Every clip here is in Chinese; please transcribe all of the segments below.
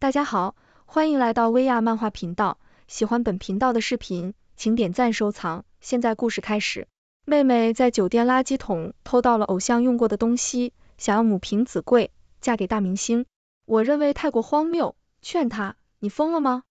大家好，欢迎来到薇娅漫画频道。喜欢本频道的视频，请点赞收藏。现在故事开始。妹妹在酒店垃圾桶偷到了偶像用过的东西，想要母凭子贵，嫁给大明星。我认为太过荒谬，劝她，你疯了吗？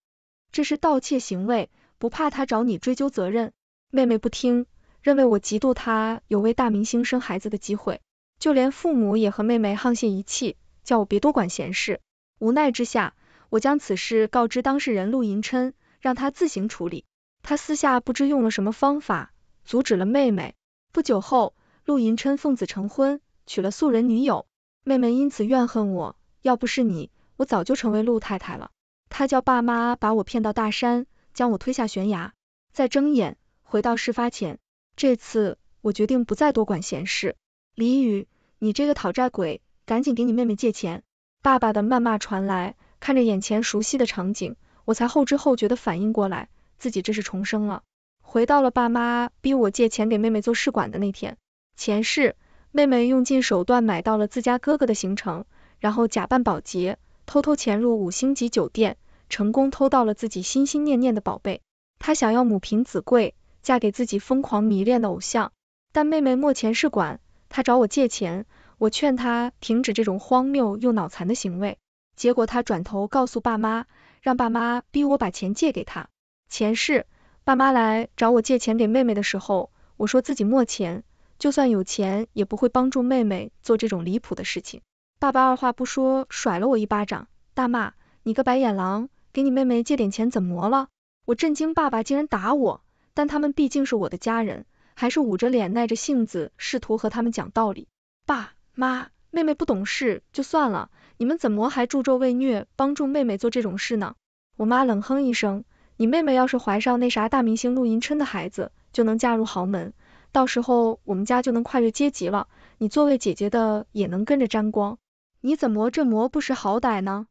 这是盗窃行为，不怕她找你追究责任？妹妹不听，认为我嫉妒她有为大明星生孩子的机会，就连父母也和妹妹沆瀣一气，叫我别多管闲事。无奈之下。我将此事告知当事人陆银琛，让他自行处理。他私下不知用了什么方法，阻止了妹妹。不久后，陆银琛奉子成婚，娶了素人女友，妹妹因此怨恨我。要不是你，我早就成为陆太太了。他叫爸妈把我骗到大山，将我推下悬崖。再睁眼回到事发前，这次我决定不再多管闲事。李宇，你这个讨债鬼，赶紧给你妹妹借钱！爸爸的谩骂传来。看着眼前熟悉的场景，我才后知后觉的反应过来，自己这是重生了，回到了爸妈逼我借钱给妹妹做试管的那天。前世，妹妹用尽手段买到了自家哥哥的行程，然后假扮保洁，偷偷潜入五星级酒店，成功偷到了自己心心念念的宝贝。她想要母凭子贵，嫁给自己疯狂迷恋的偶像。但妹妹莫前试管她找我借钱，我劝她停止这种荒谬又脑残的行为。结果他转头告诉爸妈，让爸妈逼我把钱借给他。前世爸妈来找我借钱给妹妹的时候，我说自己没钱，就算有钱也不会帮助妹妹做这种离谱的事情。爸爸二话不说甩了我一巴掌，大骂你个白眼狼，给你妹妹借点钱怎么了？我震惊爸爸竟然打我，但他们毕竟是我的家人，还是捂着脸耐着性子试图和他们讲道理。爸妈，妹妹不懂事就算了。你们怎么还助纣为虐，帮助妹妹做这种事呢？我妈冷哼一声，你妹妹要是怀上那啥大明星陆迎琛的孩子，就能嫁入豪门，到时候我们家就能跨越阶级了，你作为姐姐的也能跟着沾光。你怎么这么不识好歹呢？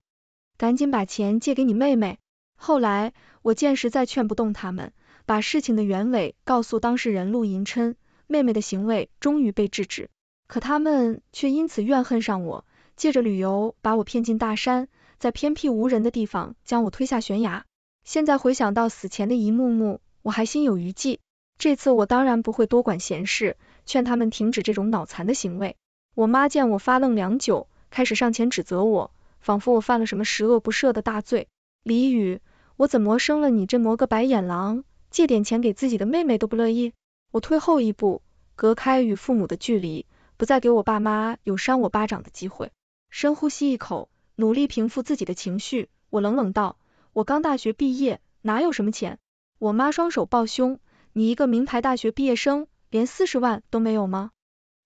赶紧把钱借给你妹妹。后来我见实在劝不动他们，把事情的原委告诉当事人陆迎琛，妹妹的行为终于被制止，可他们却因此怨恨上我。借着旅游把我骗进大山，在偏僻无人的地方将我推下悬崖。现在回想到死前的一幕幕，我还心有余悸。这次我当然不会多管闲事，劝他们停止这种脑残的行为。我妈见我发愣良久，开始上前指责我，仿佛我犯了什么十恶不赦的大罪。李雨，我怎么生了你这么个白眼狼？借点钱给自己的妹妹都不乐意？我退后一步，隔开与父母的距离，不再给我爸妈有扇我巴掌的机会。深呼吸一口，努力平复自己的情绪，我冷冷道：“我刚大学毕业，哪有什么钱？”我妈双手抱胸：“你一个名牌大学毕业生，连四十万都没有吗？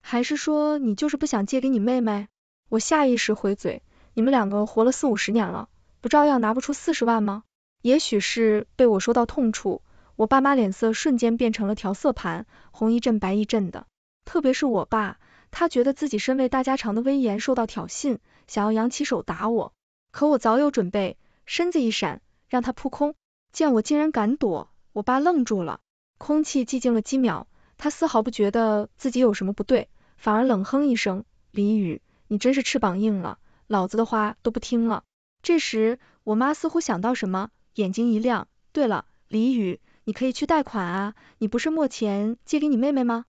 还是说你就是不想借给你妹妹？”我下意识回嘴：“你们两个活了四五十年了，不照样拿不出四十万吗？”也许是被我说到痛处，我爸妈脸色瞬间变成了调色盘，红一阵白一阵的，特别是我爸。他觉得自己身为大家长的威严受到挑衅，想要扬起手打我，可我早有准备，身子一闪，让他扑空。见我竟然敢躲，我爸愣住了，空气寂静了几秒，他丝毫不觉得自己有什么不对，反而冷哼一声：“李宇，你真是翅膀硬了，老子的话都不听了。”这时，我妈似乎想到什么，眼睛一亮：“对了，李宇，你可以去贷款啊，你不是没钱借给你妹妹吗？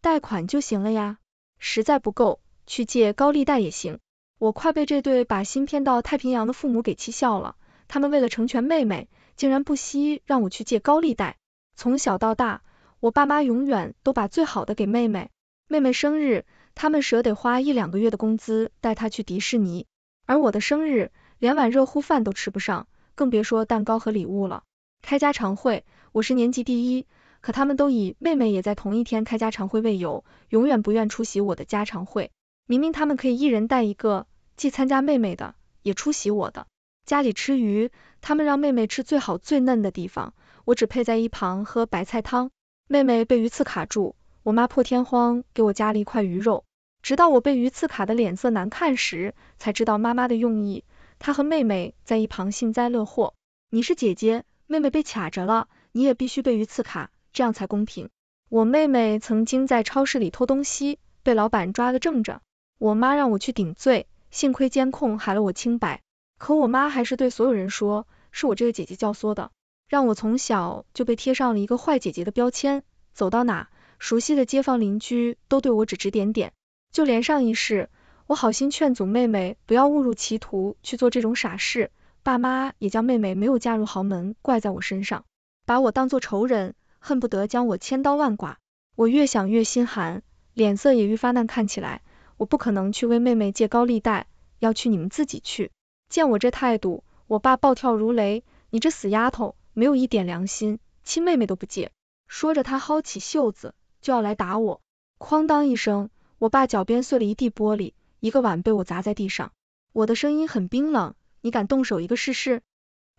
贷款就行了呀。”实在不够，去借高利贷也行。我快被这对把心骗到太平洋的父母给气笑了。他们为了成全妹妹，竟然不惜让我去借高利贷。从小到大，我爸妈永远都把最好的给妹妹。妹妹生日，他们舍得花一两个月的工资带她去迪士尼，而我的生日，连碗热乎饭都吃不上，更别说蛋糕和礼物了。开家长会，我是年级第一。可他们都以妹妹也在同一天开家长会为由，永远不愿出席我的家长会。明明他们可以一人带一个，既参加妹妹的，也出席我的。家里吃鱼，他们让妹妹吃最好最嫩的地方，我只配在一旁喝白菜汤。妹妹被鱼刺卡住，我妈破天荒给我夹了一块鱼肉，直到我被鱼刺卡的脸色难看时，才知道妈妈的用意。她和妹妹在一旁幸灾乐祸。你是姐姐，妹妹被卡着了，你也必须被鱼刺卡。这样才公平。我妹妹曾经在超市里偷东西，被老板抓个正着，我妈让我去顶罪，幸亏监控还了我清白。可我妈还是对所有人说是我这个姐姐教唆的，让我从小就被贴上了一个坏姐姐的标签，走到哪，熟悉的街坊邻居都对我指指点点。就连上一世，我好心劝阻妹妹不要误入歧途去做这种傻事，爸妈也将妹妹没有嫁入豪门怪在我身上，把我当做仇人。恨不得将我千刀万剐，我越想越心寒，脸色也愈发难看。起来，我不可能去为妹妹借高利贷，要去你们自己去。见我这态度，我爸暴跳如雷，你这死丫头，没有一点良心，亲妹妹都不借。说着，他薅起袖子就要来打我，哐当一声，我爸脚边碎了一地玻璃，一个碗被我砸在地上。我的声音很冰冷，你敢动手一个试试？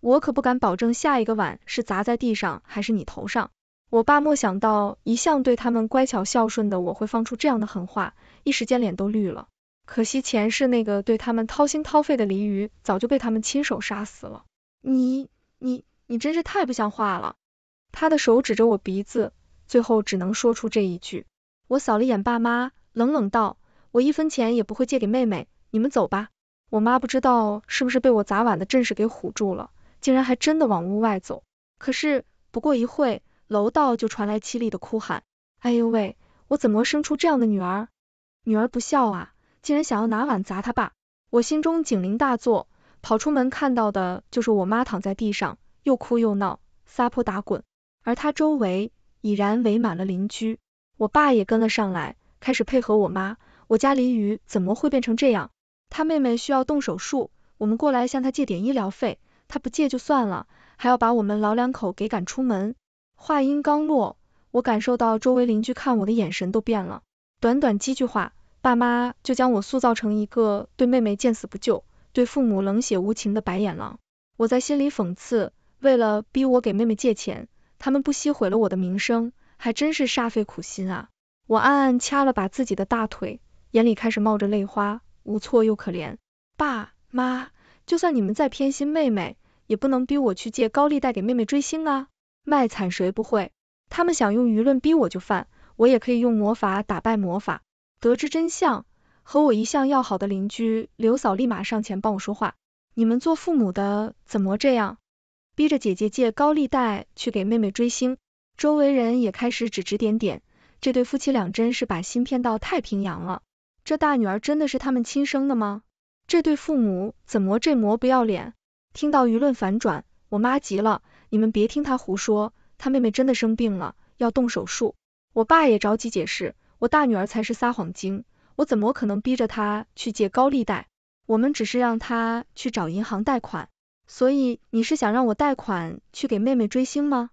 我可不敢保证下一个碗是砸在地上还是你头上。我爸没想到一向对他们乖巧孝顺的我会放出这样的狠话，一时间脸都绿了。可惜前世那个对他们掏心掏肺的鲤鱼早就被他们亲手杀死了。你你你真是太不像话了！他的手指着我鼻子，最后只能说出这一句。我扫了眼爸妈，冷冷道：“我一分钱也不会借给妹妹，你们走吧。”我妈不知道是不是被我砸碗的阵势给唬住了，竟然还真的往屋外走。可是不过一会。楼道就传来凄厉的哭喊，哎呦喂，我怎么生出这样的女儿？女儿不孝啊，竟然想要拿碗砸她爸！我心中警铃大作，跑出门看到的就是我妈躺在地上，又哭又闹，撒泼打滚，而她周围已然围满了邻居。我爸也跟了上来，开始配合我妈。我家林雨怎么会变成这样？他妹妹需要动手术，我们过来向他借点医疗费，他不借就算了，还要把我们老两口给赶出门。话音刚落，我感受到周围邻居看我的眼神都变了。短短几句话，爸妈就将我塑造成一个对妹妹见死不救、对父母冷血无情的白眼狼。我在心里讽刺，为了逼我给妹妹借钱，他们不惜毁了我的名声，还真是煞费苦心啊！我暗暗掐了把自己的大腿，眼里开始冒着泪花，无措又可怜。爸妈，就算你们再偏心妹妹，也不能逼我去借高利贷给妹妹追星啊！卖惨谁不会？他们想用舆论逼我就范，我也可以用魔法打败魔法。得知真相，和我一向要好的邻居刘嫂立马上前帮我说话，你们做父母的怎么这样，逼着姐姐借高利贷去给妹妹追星？周围人也开始指指点点，这对夫妻俩真是把心骗到太平洋了。这大女儿真的是他们亲生的吗？这对父母怎么这模不要脸？听到舆论反转，我妈急了。你们别听他胡说，他妹妹真的生病了，要动手术。我爸也着急解释，我大女儿才是撒谎精，我怎么可能逼着她去借高利贷？我们只是让她去找银行贷款。所以你是想让我贷款去给妹妹追星吗？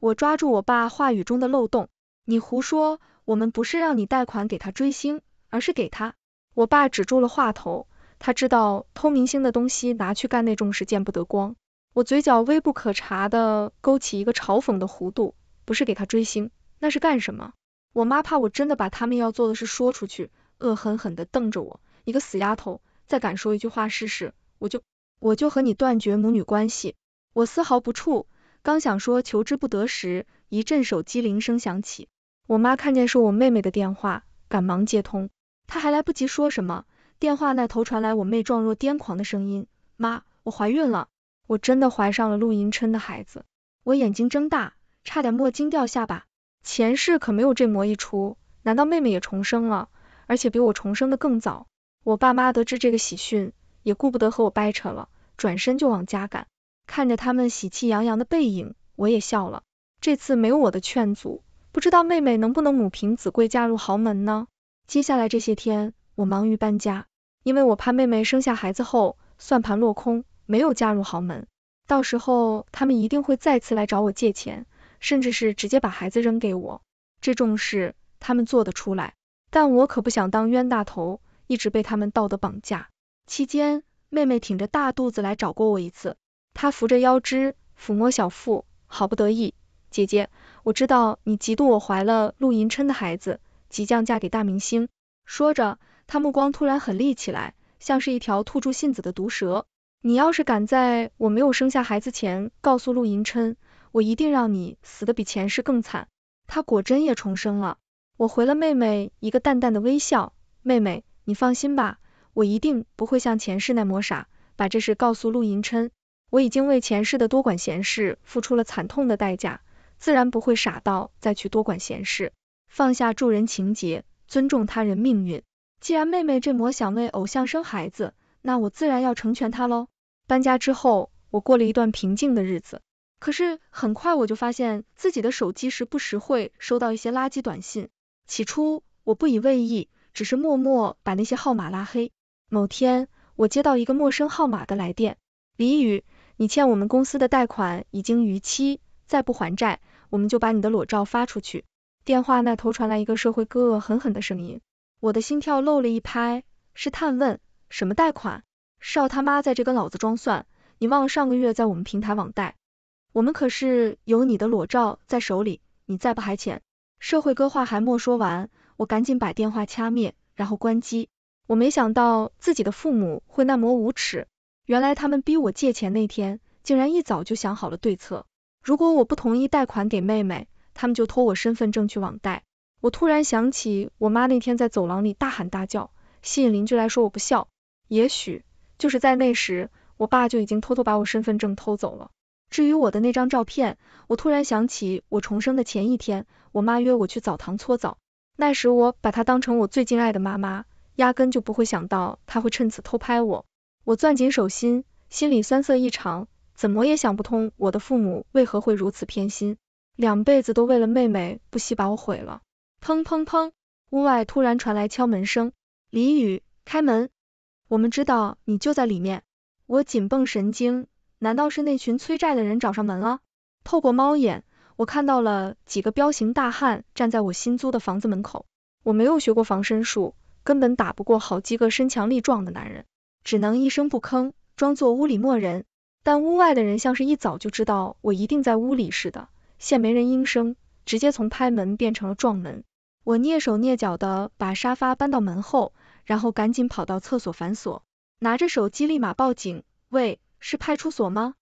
我抓住我爸话语中的漏洞，你胡说，我们不是让你贷款给她追星，而是给她。我爸止住了话头，他知道偷明星的东西拿去干那种事见不得光。我嘴角微不可察的勾起一个嘲讽的弧度，不是给他追星，那是干什么？我妈怕我真的把他们要做的事说出去，恶狠狠地瞪着我，一个死丫头，再敢说一句话试试，我就我就和你断绝母女关系。我丝毫不怵，刚想说求之不得时，一阵手机铃声响起，我妈看见是我妹妹的电话，赶忙接通，她还来不及说什么，电话那头传来我妹状若癫狂的声音，妈，我怀孕了。我真的怀上了陆银琛的孩子，我眼睛睁大，差点墨惊掉下巴。前世可没有这魔一出，难道妹妹也重生了？而且比我重生的更早。我爸妈得知这个喜讯，也顾不得和我掰扯了，转身就往家赶。看着他们喜气洋洋的背影，我也笑了。这次没有我的劝阻，不知道妹妹能不能母凭子贵嫁入豪门呢？接下来这些天，我忙于搬家，因为我怕妹妹生下孩子后，算盘落空。没有嫁入豪门，到时候他们一定会再次来找我借钱，甚至是直接把孩子扔给我。这种事他们做得出来，但我可不想当冤大头，一直被他们道德绑架。期间，妹妹挺着大肚子来找过我一次，她扶着腰肢，抚摸小腹，好不得意。姐姐，我知道你嫉妒我怀了陆银琛的孩子，即将嫁给大明星。说着，她目光突然狠戾起来，像是一条吐出信子的毒蛇。你要是敢在我没有生下孩子前告诉陆银琛，我一定让你死得比前世更惨。他果真也重生了，我回了妹妹一个淡淡的微笑。妹妹，你放心吧，我一定不会像前世那么傻，把这事告诉陆银琛。我已经为前世的多管闲事付出了惨痛的代价，自然不会傻到再去多管闲事，放下助人情节，尊重他人命运。既然妹妹这么想为偶像生孩子，那我自然要成全他喽。搬家之后，我过了一段平静的日子。可是很快我就发现自己的手机时不时会收到一些垃圾短信。起初我不以为意，只是默默把那些号码拉黑。某天，我接到一个陌生号码的来电，李宇，你欠我们公司的贷款已经逾期，再不还债，我们就把你的裸照发出去。电话那头传来一个社会哥恶狠狠的声音，我的心跳漏了一拍，是探问。什么贷款？少他妈在这跟老子装蒜！你忘了上个月在我们平台网贷，我们可是有你的裸照在手里，你再不还钱！社会哥话还没说完，我赶紧把电话掐灭，然后关机。我没想到自己的父母会那么无耻，原来他们逼我借钱那天，竟然一早就想好了对策。如果我不同意贷款给妹妹，他们就拖我身份证去网贷。我突然想起我妈那天在走廊里大喊大叫，吸引邻居来说我不孝。也许就是在那时，我爸就已经偷偷把我身份证偷走了。至于我的那张照片，我突然想起我重生的前一天，我妈约我去澡堂搓澡，那时我把她当成我最敬爱的妈妈，压根就不会想到她会趁此偷拍我。我攥紧手心，心里酸涩异常，怎么也想不通我的父母为何会如此偏心，两辈子都为了妹妹不惜把我毁了。砰砰砰，屋外突然传来敲门声，李雨，开门。我们知道你就在里面，我紧绷神经，难道是那群催债的人找上门了？透过猫眼，我看到了几个彪形大汉站在我新租的房子门口。我没有学过防身术，根本打不过好几个身强力壮的男人，只能一声不吭，装作屋里没人。但屋外的人像是一早就知道我一定在屋里似的，见没人应声，直接从拍门变成了撞门。我蹑手蹑脚的把沙发搬到门后。然后赶紧跑到厕所反锁，拿着手机立马报警。喂，是派出所吗？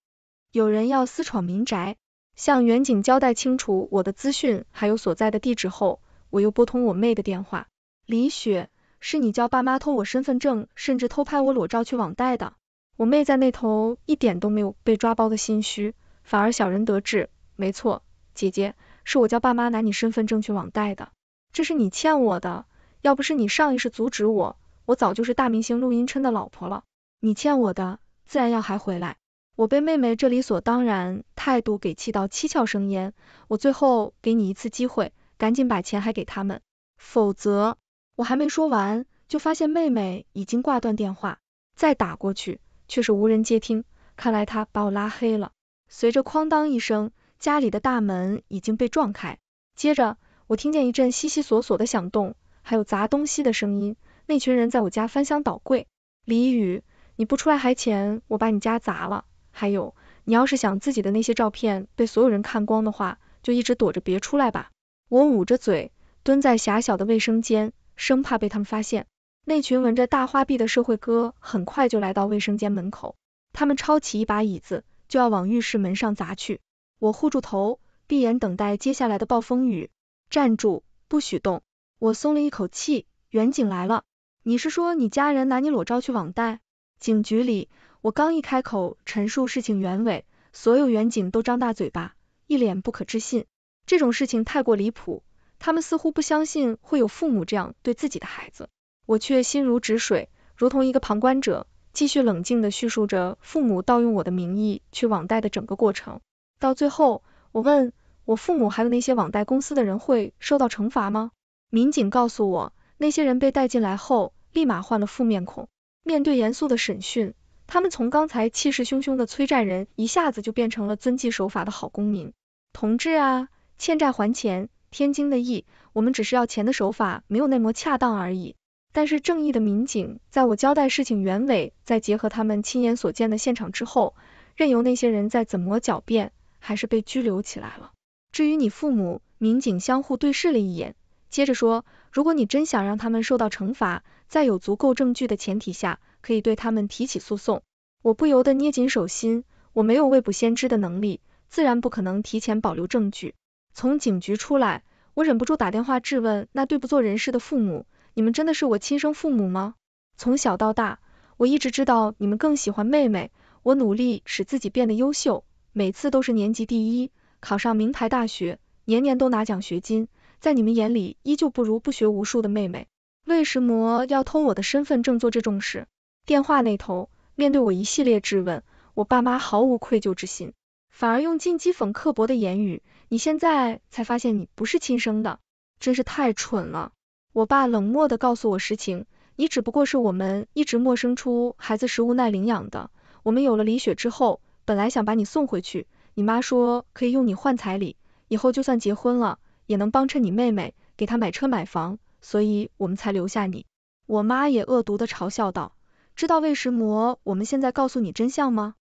有人要私闯民宅，向远景交代清楚我的资讯还有所在的地址后，我又拨通我妹的电话。李雪，是你叫爸妈偷我身份证，甚至偷拍我裸照去网贷的？我妹在那头一点都没有被抓包的心虚，反而小人得志。没错，姐姐，是我叫爸妈拿你身份证去网贷的，这是你欠我的。要不是你上一世阻止我，我早就是大明星陆茵琛的老婆了。你欠我的，自然要还回来。我被妹妹这理所当然态度给气到七窍生烟。我最后给你一次机会，赶紧把钱还给他们，否则……我还没说完，就发现妹妹已经挂断电话，再打过去却是无人接听，看来她把我拉黑了。随着哐当一声，家里的大门已经被撞开，接着我听见一阵悉悉索索的响动。还有砸东西的声音，那群人在我家翻箱倒柜。李宇，你不出来还钱，我把你家砸了。还有，你要是想自己的那些照片被所有人看光的话，就一直躲着别出来吧。我捂着嘴，蹲在狭小的卫生间，生怕被他们发现。那群纹着大花臂的社会哥很快就来到卫生间门口，他们抄起一把椅子就要往浴室门上砸去。我护住头，闭眼等待接下来的暴风雨。站住，不许动！我松了一口气，远景来了。你是说你家人拿你裸照去网贷？警局里，我刚一开口陈述事情原委，所有远景都张大嘴巴，一脸不可置信。这种事情太过离谱，他们似乎不相信会有父母这样对自己的孩子。我却心如止水，如同一个旁观者，继续冷静的叙述着父母盗用我的名义去网贷的整个过程。到最后，我问我父母还有那些网贷公司的人会受到惩罚吗？民警告诉我，那些人被带进来后，立马换了副面孔。面对严肃的审讯，他们从刚才气势汹汹的催债人，一下子就变成了遵纪守法的好公民。同志啊，欠债还钱，天经的义，我们只是要钱的手法没有那么恰当而已。但是正义的民警，在我交代事情原委，再结合他们亲眼所见的现场之后，任由那些人再怎么狡辩，还是被拘留起来了。至于你父母，民警相互对视了一眼。接着说，如果你真想让他们受到惩罚，在有足够证据的前提下，可以对他们提起诉讼。我不由得捏紧手心，我没有未卜先知的能力，自然不可能提前保留证据。从警局出来，我忍不住打电话质问那对不做人事的父母：“你们真的是我亲生父母吗？从小到大，我一直知道你们更喜欢妹妹，我努力使自己变得优秀，每次都是年级第一，考上名牌大学，年年都拿奖学金。”在你们眼里依旧不如不学无术的妹妹，为什么要偷我的身份证做这种事？电话那头，面对我一系列质问，我爸妈毫无愧疚之心，反而用尽讥讽刻薄的言语。你现在才发现你不是亲生的，真是太蠢了。我爸冷漠的告诉我实情，你只不过是我们一直陌生出孩子时无奈领养的。我们有了李雪之后，本来想把你送回去，你妈说可以用你换彩礼，以后就算结婚了。也能帮衬你妹妹，给她买车买房，所以我们才留下你。我妈也恶毒的嘲笑道，知道为什么？我们现在告诉你真相吗？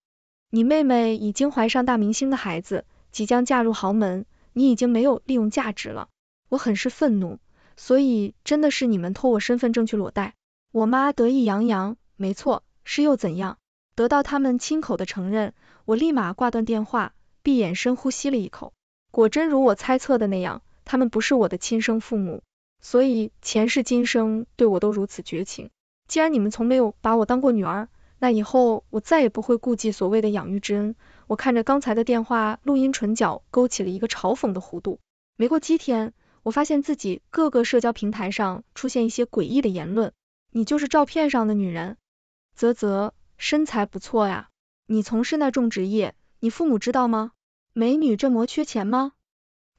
你妹妹已经怀上大明星的孩子，即将嫁入豪门，你已经没有利用价值了。我很是愤怒，所以真的是你们偷我身份证去裸贷？我妈得意洋洋，没错，是又怎样？得到他们亲口的承认，我立马挂断电话，闭眼深呼吸了一口，果真如我猜测的那样。他们不是我的亲生父母，所以前世今生对我都如此绝情。既然你们从没有把我当过女儿，那以后我再也不会顾忌所谓的养育之恩。我看着刚才的电话录音，唇角勾起了一个嘲讽的弧度。没过几天，我发现自己各个社交平台上出现一些诡异的言论。你就是照片上的女人，啧啧，身材不错呀。你从事那种职业，你父母知道吗？美女这么缺钱吗？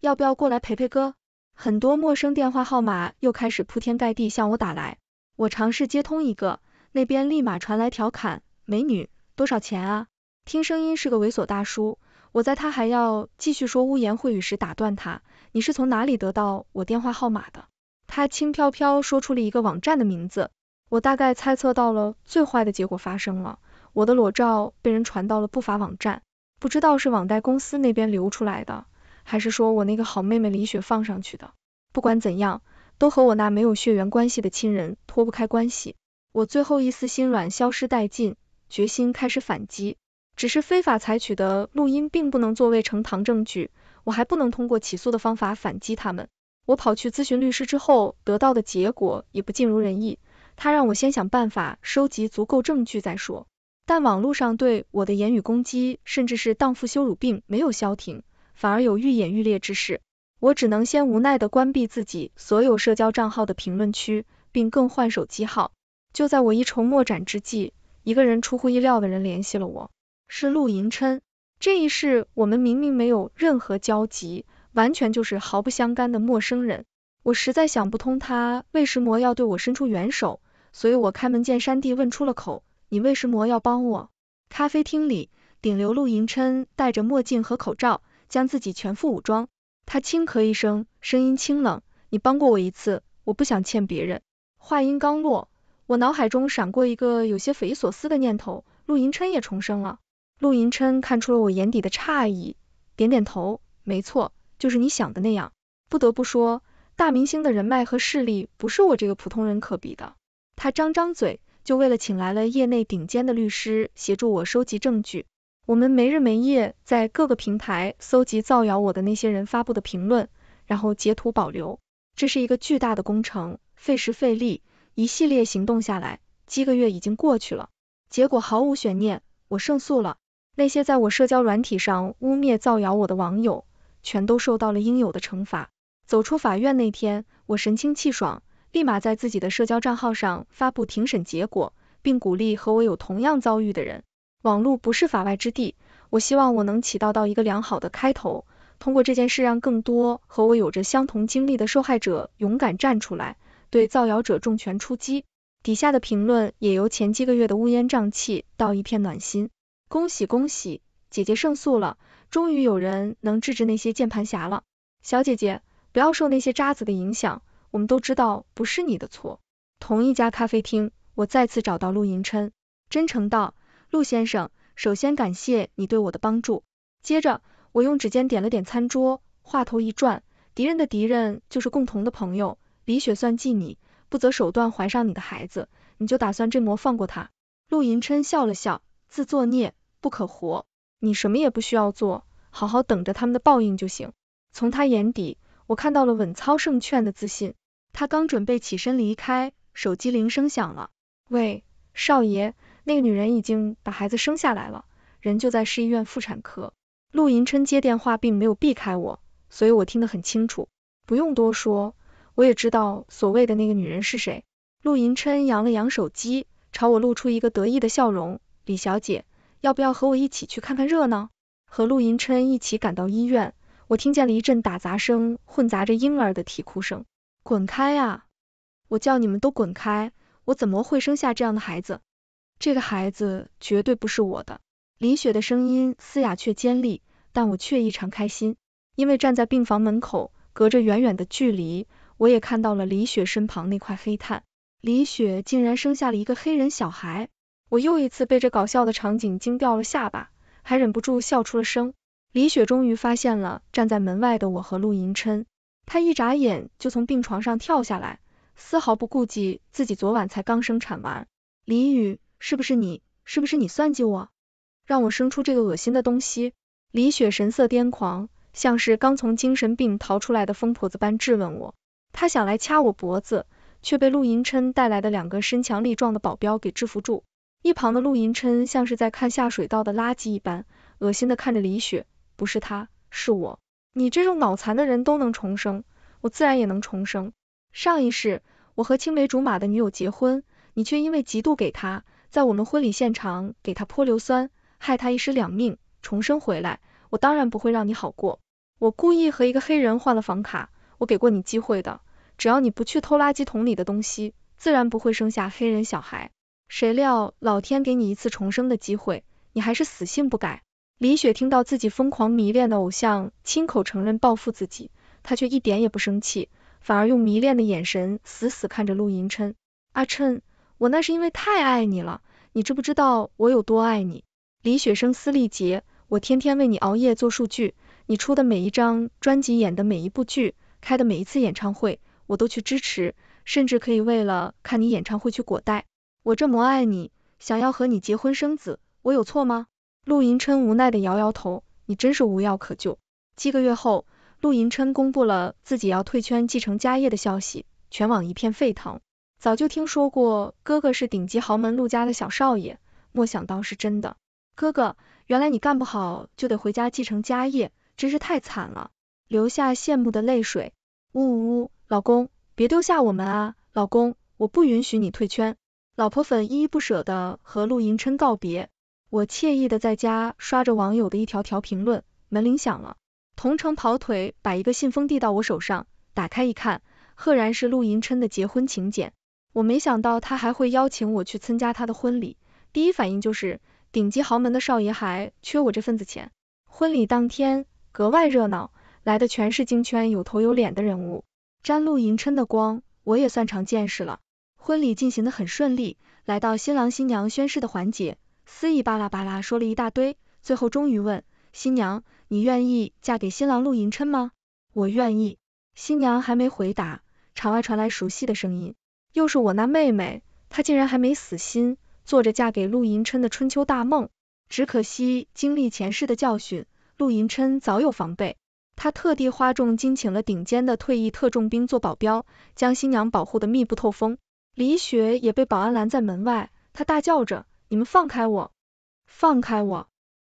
要不要过来陪陪哥？很多陌生电话号码又开始铺天盖地向我打来，我尝试接通一个，那边立马传来调侃，美女多少钱啊？听声音是个猥琐大叔，我在他还要继续说污言秽语时打断他，你是从哪里得到我电话号码的？他轻飘飘说出了一个网站的名字，我大概猜测到了最坏的结果发生了，我的裸照被人传到了不法网站，不知道是网贷公司那边流出来的。还是说我那个好妹妹李雪放上去的，不管怎样，都和我那没有血缘关系的亲人脱不开关系。我最后一丝心软消失殆尽，决心开始反击。只是非法采取的录音并不能作为呈堂证据，我还不能通过起诉的方法反击他们。我跑去咨询律师之后得到的结果也不尽如人意，他让我先想办法收集足够证据再说。但网络上对我的言语攻击，甚至是荡妇羞辱，并没有消停。反而有愈演愈烈之势，我只能先无奈的关闭自己所有社交账号的评论区，并更换手机号。就在我一筹莫展之际，一个人出乎意料的人联系了我，是陆银琛。这一世我们明明没有任何交集，完全就是毫不相干的陌生人，我实在想不通他为什么要对我伸出援手，所以我开门见山地问出了口，你为什么要帮我？咖啡厅里，顶流陆银琛戴着墨镜和口罩。将自己全副武装，他轻咳一声，声音清冷，你帮过我一次，我不想欠别人。话音刚落，我脑海中闪过一个有些匪夷所思的念头，陆迎琛也重生了。陆迎琛看出了我眼底的诧异，点点头，没错，就是你想的那样。不得不说，大明星的人脉和势力不是我这个普通人可比的。他张张嘴，就为了请来了业内顶尖的律师协助我收集证据。我们没日没夜在各个平台搜集造谣我的那些人发布的评论，然后截图保留，这是一个巨大的工程，费时费力。一系列行动下来，几个月已经过去了，结果毫无悬念，我胜诉了。那些在我社交软体上污蔑造谣我的网友，全都受到了应有的惩罚。走出法院那天，我神清气爽，立马在自己的社交账号上发布庭审结果，并鼓励和我有同样遭遇的人。网络不是法外之地，我希望我能起到到一个良好的开头，通过这件事让更多和我有着相同经历的受害者勇敢站出来，对造谣者重拳出击。底下的评论也由前几个月的乌烟瘴气到一片暖心，恭喜恭喜，姐姐胜诉了，终于有人能制止那些键盘侠了。小姐姐，不要受那些渣子的影响，我们都知道不是你的错。同一家咖啡厅，我再次找到陆迎琛，真诚道。陆先生，首先感谢你对我的帮助。接着，我用指尖点了点餐桌，话头一转，敌人的敌人就是共同的朋友。李雪算计你，不择手段怀上你的孩子，你就打算这么放过他？陆银琛笑了笑，自作孽不可活，你什么也不需要做，好好等着他们的报应就行。从他眼底，我看到了稳操胜券的自信。他刚准备起身离开，手机铃声响了。喂，少爷。那个女人已经把孩子生下来了，人就在市医院妇产科。陆银琛接电话，并没有避开我，所以我听得很清楚。不用多说，我也知道所谓的那个女人是谁。陆银琛扬了扬手机，朝我露出一个得意的笑容。李小姐，要不要和我一起去看看热闹？和陆银琛一起赶到医院，我听见了一阵打砸声，混杂着婴儿的啼哭声。滚开呀！我叫你们都滚开！我怎么会生下这样的孩子？这个孩子绝对不是我的，李雪的声音嘶哑却尖利，但我却异常开心，因为站在病房门口，隔着远远的距离，我也看到了李雪身旁那块黑炭，李雪竟然生下了一个黑人小孩，我又一次被这搞笑的场景惊掉了下巴，还忍不住笑出了声。李雪终于发现了站在门外的我和陆银琛，她一眨眼就从病床上跳下来，丝毫不顾及自己昨晚才刚生产完，李雨。是不是你？是不是你算计我，让我生出这个恶心的东西？李雪神色癫狂，像是刚从精神病逃出来的疯婆子般质问我。她想来掐我脖子，却被陆银琛带来的两个身强力壮的保镖给制服住。一旁的陆银琛像是在看下水道的垃圾一般，恶心的看着李雪。不是他，是我。你这种脑残的人都能重生，我自然也能重生。上一世，我和青梅竹马的女友结婚，你却因为嫉妒给她。在我们婚礼现场给他泼硫酸，害他一尸两命，重生回来，我当然不会让你好过。我故意和一个黑人换了房卡，我给过你机会的，只要你不去偷垃圾桶里的东西，自然不会生下黑人小孩。谁料老天给你一次重生的机会，你还是死性不改。李雪听到自己疯狂迷恋的偶像亲口承认报复自己，她却一点也不生气，反而用迷恋的眼神死死看着陆银琛，阿琛。我那是因为太爱你了，你知不知道我有多爱你？李雪生私力竭，我天天为你熬夜做数据，你出的每一张专辑，演的每一部剧，开的每一次演唱会，我都去支持，甚至可以为了看你演唱会去裹带。我这么爱你，想要和你结婚生子，我有错吗？陆迎琛无奈的摇摇头，你真是无药可救。七个月后，陆迎琛公布了自己要退圈继承家业的消息，全网一片沸腾。早就听说过哥哥是顶级豪门陆家的小少爷，没想到是真的。哥哥，原来你干不好就得回家继承家业，真是太惨了，留下羡慕的泪水。呜呜，呜，老公，别丢下我们啊！老公，我不允许你退圈。老婆粉依依不舍的和陆迎琛告别。我惬意的在家刷着网友的一条条评论，门铃响了，同城跑腿把一个信封递到我手上，打开一看，赫然是陆迎琛的结婚请柬。我没想到他还会邀请我去参加他的婚礼，第一反应就是顶级豪门的少爷还缺我这份子钱。婚礼当天格外热闹，来的全是京圈有头有脸的人物，沾陆银琛的光我也算长见识了。婚礼进行的很顺利，来到新郎新娘宣誓的环节，司仪巴拉巴拉说了一大堆，最后终于问新娘，你愿意嫁给新郎陆银琛吗？我愿意。新娘还没回答，场外传来熟悉的声音。又是我那妹妹，她竟然还没死心，做着嫁给陆银琛的春秋大梦。只可惜经历前世的教训，陆银琛早有防备，他特地花重金请了顶尖的退役特种兵做保镖，将新娘保护的密不透风。李雪也被保安拦在门外，她大叫着：“你们放开我，放开我，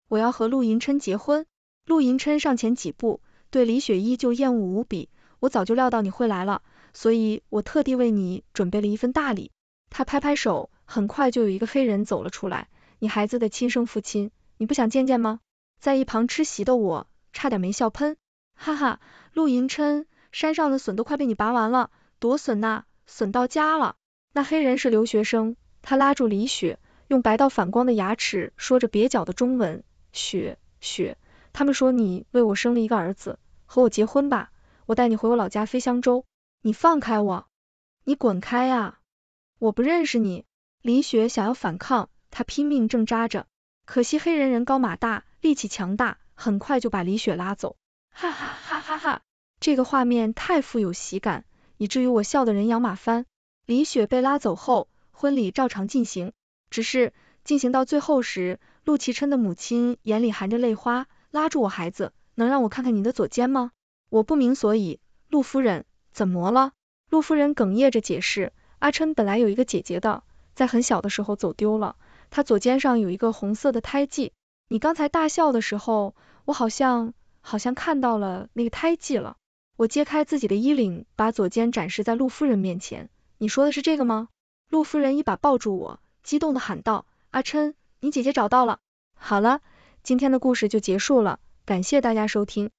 我要和陆银琛结婚！”陆银琛上前几步，对李雪依旧厌恶无比。我早就料到你会来了。所以我特地为你准备了一份大礼。他拍拍手，很快就有一个黑人走了出来，你孩子的亲生父亲，你不想见见吗？在一旁吃席的我差点没笑喷，哈哈，陆银琛，山上的笋都快被你拔完了，夺笋呐，笋到家了。那黑人是留学生，他拉住李雪，用白到反光的牙齿说着蹩脚的中文，雪雪，他们说你为我生了一个儿子，和我结婚吧，我带你回我老家飞香洲。你放开我！你滚开呀！我不认识你！李雪想要反抗，她拼命挣扎着，可惜黑人人高马大，力气强大，很快就把李雪拉走。哈哈哈哈哈！这个画面太富有喜感，以至于我笑得人仰马翻。李雪被拉走后，婚礼照常进行，只是进行到最后时，陆奇琛的母亲眼里含着泪花，拉住我孩子，能让我看看你的左肩吗？我不明所以，陆夫人。怎么了？陆夫人哽咽着解释，阿琛本来有一个姐姐的，在很小的时候走丢了，她左肩上有一个红色的胎记。你刚才大笑的时候，我好像，好像看到了那个胎记了。我揭开自己的衣领，把左肩展示在陆夫人面前。你说的是这个吗？陆夫人一把抱住我，激动的喊道，阿琛，你姐姐找到了。好了，今天的故事就结束了，感谢大家收听。